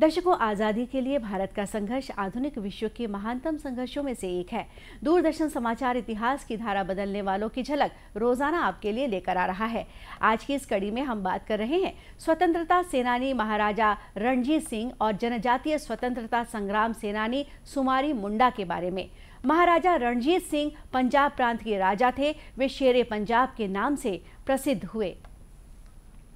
दर्शकों आज़ादी के लिए भारत का संघर्ष आधुनिक विश्व के महानतम संघर्षों में से एक है दूरदर्शन समाचार इतिहास की धारा बदलने वालों की झलक रोजाना आपके लिए लेकर आ रहा है आज की इस कड़ी में हम बात कर रहे हैं स्वतंत्रता सेनानी महाराजा रणजीत सिंह और जनजातीय स्वतंत्रता संग्राम सेनानी सुमारी मुंडा के बारे में महाराजा रणजीत सिंह पंजाब प्रांत के राजा थे वे शेर पंजाब के नाम से प्रसिद्ध हुए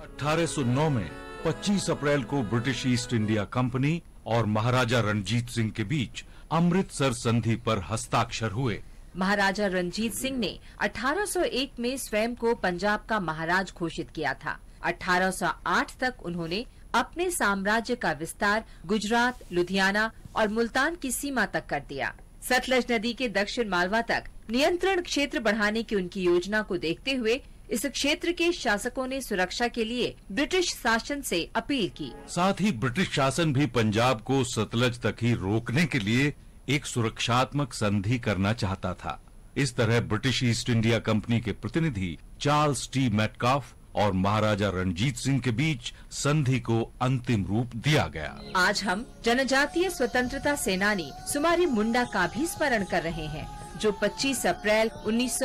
अठारह में 25 अप्रैल को ब्रिटिश ईस्ट इंडिया कंपनी और महाराजा रणजीत सिंह के बीच अमृतसर संधि पर हस्ताक्षर हुए महाराजा रणजीत सिंह ने 1801 में स्वयं को पंजाब का महाराज घोषित किया था 1808 तक उन्होंने अपने साम्राज्य का विस्तार गुजरात लुधियाना और मुल्तान की सीमा तक कर दिया सतलज नदी के दक्षिण मालवा तक नियंत्रण क्षेत्र बढ़ाने की उनकी योजना को देखते हुए इस क्षेत्र के शासकों ने सुरक्षा के लिए ब्रिटिश शासन से अपील की साथ ही ब्रिटिश शासन भी पंजाब को सतलज तक ही रोकने के लिए एक सुरक्षात्मक संधि करना चाहता था इस तरह ब्रिटिश ईस्ट इंडिया कंपनी के प्रतिनिधि चार्ल्स टी मेटकाफ और महाराजा रणजीत सिंह के बीच संधि को अंतिम रूप दिया गया आज हम जनजातीय स्वतंत्रता सेनानी सुमारी मुंडा का भी स्मरण कर रहे हैं जो 25 अप्रैल उन्नीस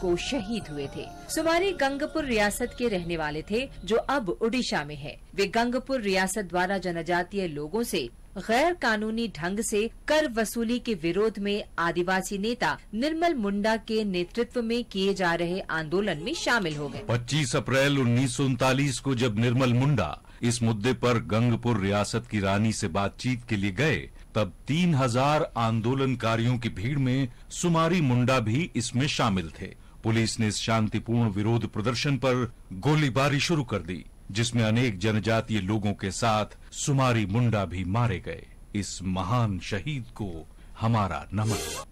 को शहीद हुए थे सुमारी गंगपुर रियासत के रहने वाले थे जो अब उड़ीसा में है वे गंगपुर रियासत द्वारा जनजातीय लोगों से गैर कानूनी ढंग से कर वसूली के विरोध में आदिवासी नेता निर्मल मुंडा के नेतृत्व में किए जा रहे आंदोलन में शामिल हो गए 25 अप्रैल उन्नीस को जब निर्मल मुंडा इस मुद्दे पर गंगपुर रियासत की रानी से बातचीत के लिए गए तब तीन हजार आंदोलनकारियों की भीड़ में सुमारी मुंडा भी इसमें शामिल थे पुलिस ने इस शांतिपूर्ण विरोध प्रदर्शन पर गोलीबारी शुरू कर दी जिसमें अनेक जनजातीय लोगों के साथ सुमारी मुंडा भी मारे गए इस महान शहीद को हमारा नमन